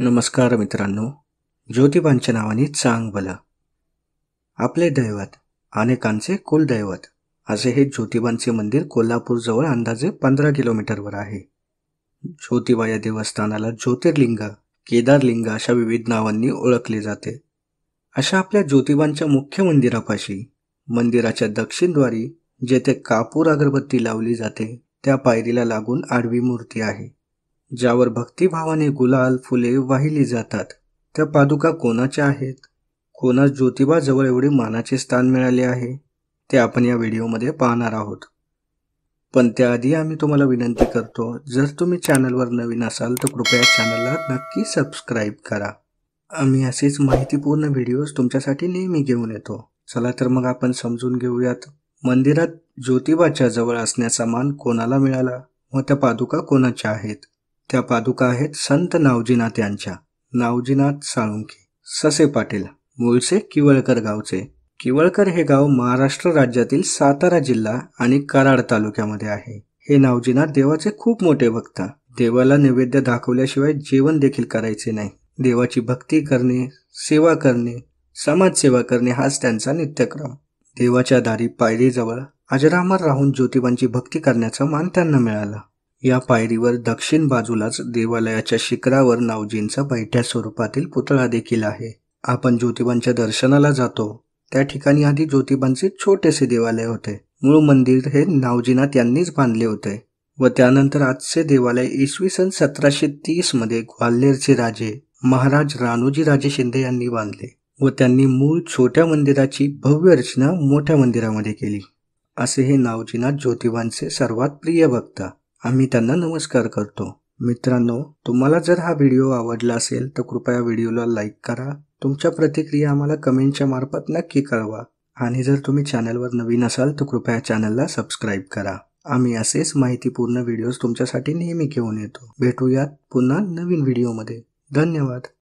नमस्कार मित्रांनो ज्योतिबांच्या नावाने चांग भलं आपले दैवत अनेकांचे कुलदैवत असे हे ज्योतिबांचे मंदिर कोल्हापूरजवळ अंदाजे पंधरा किलोमीटरवर आहे ज्योतिबा या देवस्थानाला ज्योतिर्लिंग केदारलिंग अशा विविध नावांनी ओळखले जाते अशा आपल्या ज्योतिबांच्या मुख्य मंदिरापाशी मंदिराच्या दक्षिणद्वारी जेथे कापूर अगरबत्ती लावली जाते त्या पायरीला लागून आडवी मूर्ती आहे ज्यावर भक्तिभावाने गुलाल फुले वाहिली जातात त्या पादुका कोणाच्या आहेत कोणास ज्योतिबाजवळ एवढे मानाचे स्थान मिळाले आहे ते आपण या व्हिडिओमध्ये पाहणार आहोत पण त्याआधी आम्ही तुम्हाला विनंती करतो जर तुम्ही चॅनलवर नवीन असाल तर कृपया चॅनलला नक्की सबस्क्राईब करा आम्ही असेच माहितीपूर्ण व्हिडिओज तुमच्यासाठी नेहमी घेऊन येतो चला तर मग आपण समजून घेऊयात मंदिरात ज्योतिबाच्या जवळ असण्याचा मान कोणाला मिळाला व त्या पादुका कोणाच्या आहेत त्या पादुका आहेत संत नावजीनाथ यांच्या नावजीनाथ साळुंखे ससे पाटील मुळसे किवळकर गावचे किवळकर हे गाव महाराष्ट्र राज्यातील सातारा जिल्हा आणि कराड तालुक्यामध्ये आहे हे नावजीनाथ देवाचे खूप मोठे भक्त देवाला नैवेद्य दाखवल्याशिवाय जेवण देखील करायचे नाही देवाची भक्ती करणे सेवा करणे समाजसेवा करणे हाच त्यांचा नित्यक्रम देवाच्या दारी पायरीजवळ अजरामर राहून ज्योतिबांची भक्ती करण्याचं मान त्यांना मिळाला या पायरीवर दक्षिण बाजूलाच देवालयाच्या शिखरावर नावजींचा बैठ्या स्वरूपातील पुतळा देखील आहे आपण ज्योतिबांच्या दर्शनाला जातो त्या ठिकाणी आधी ज्योतिबांचे छोटेसे देवालय होते मूळ मंदिर हे नावजीनाथ यांनीच बांधले होते व त्यानंतर आजचे देवालय इसवी सन सतराशे तीस मध्ये ग्वाल्हेरचे राजे महाराज राणूजी राजे शिंदे यांनी बांधले व त्यांनी मूळ छोट्या मंदिराची भव्य रचना मोठ्या मंदिरामध्ये केली असे हे नावजीनाथ ज्योतिबांचे सर्वात प्रिय भक्त आम्ही त्यांना नमस्कार करतो मित्रांनो तुम्हाला जर हा व्हिडिओ आवडला असेल तर कृपया व्हिडिओला लाईक करा तुमच्या प्रतिक्रिया आम्हाला कमेंटच्या मार्फत नक्की कळवा आणि जर तुम्ही चॅनलवर नवीन असाल तर कृपया चॅनलला सबस्क्राईब करा आम्ही असेच माहितीपूर्ण व्हिडिओज तुमच्यासाठी नेहमी घेऊन येतो भेटूयात पुन्हा नवीन व्हिडिओमध्ये धन्यवाद